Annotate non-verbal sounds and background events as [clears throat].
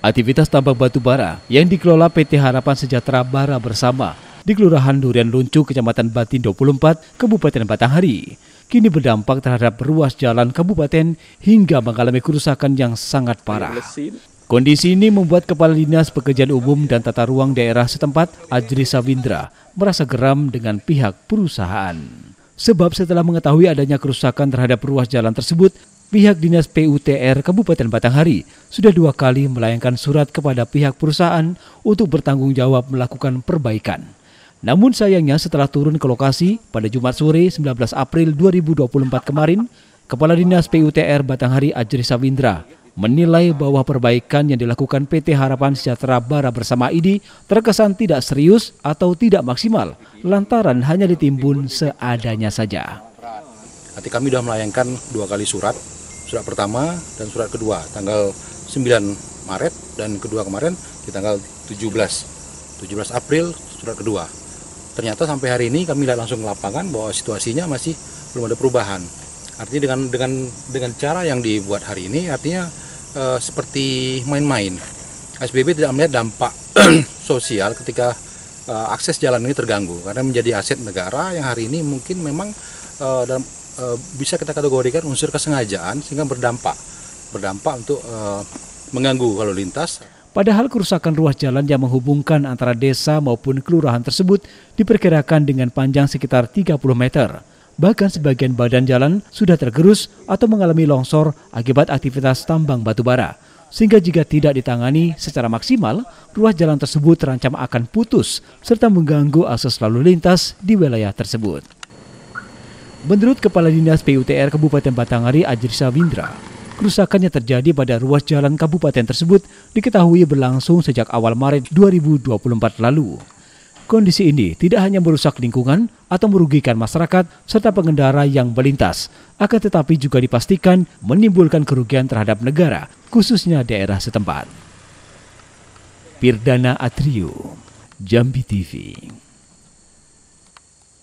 Aktivitas tambang batu bara yang dikelola PT Harapan Sejahtera Bara Bersama di Kelurahan Durian Luncu, Kecamatan Batin 24, Kabupaten Batanghari, kini berdampak terhadap ruas jalan kabupaten hingga mengalami kerusakan yang sangat parah. Kondisi ini membuat Kepala Dinas Pekerjaan Umum dan Tata Ruang Daerah setempat, Ajri Sawindra, merasa geram dengan pihak perusahaan. Sebab setelah mengetahui adanya kerusakan terhadap ruas jalan tersebut, pihak Dinas PUTR Kabupaten Batanghari sudah dua kali melayangkan surat kepada pihak perusahaan untuk bertanggung jawab melakukan perbaikan. Namun sayangnya setelah turun ke lokasi pada Jumat sore 19 April 2024 kemarin, Kepala Dinas PUTR Batanghari Ajri Sawindra menilai bahwa perbaikan yang dilakukan PT Harapan Sejahtera Bara bersama IDI terkesan tidak serius atau tidak maksimal lantaran hanya ditimbun seadanya saja. Nanti kami sudah melayangkan dua kali surat surat pertama dan surat kedua tanggal 9 Maret dan kedua kemarin di tanggal 17 17 April surat kedua ternyata sampai hari ini kami lihat langsung ke lapangan bahwa situasinya masih belum ada perubahan artinya dengan dengan dengan cara yang dibuat hari ini artinya e, seperti main-main SBB tidak melihat dampak [clears throat] sosial ketika e, akses jalan ini terganggu karena menjadi aset negara yang hari ini mungkin memang e, dalam e, bisa kita kategorikan unsur kesengajaan sehingga berdampak berdampak untuk e, mengganggu lalu lintas. Padahal kerusakan ruas jalan yang menghubungkan antara desa maupun kelurahan tersebut diperkirakan dengan panjang sekitar 30 meter. Bahkan sebagian badan jalan sudah tergerus atau mengalami longsor akibat aktivitas tambang batubara. Sehingga jika tidak ditangani secara maksimal, ruas jalan tersebut terancam akan putus serta mengganggu akses lalu lintas di wilayah tersebut. Menurut Kepala Dinas PUTR Kabupaten Batangari Ajrisa Windra, kerusakan yang terjadi pada ruas jalan kabupaten tersebut diketahui berlangsung sejak awal Maret 2024 lalu. Kondisi ini tidak hanya merusak lingkungan atau merugikan masyarakat serta pengendara yang melintas, akan tetapi juga dipastikan menimbulkan kerugian terhadap negara, khususnya daerah setempat. Pirdana Atrio, Jambi TV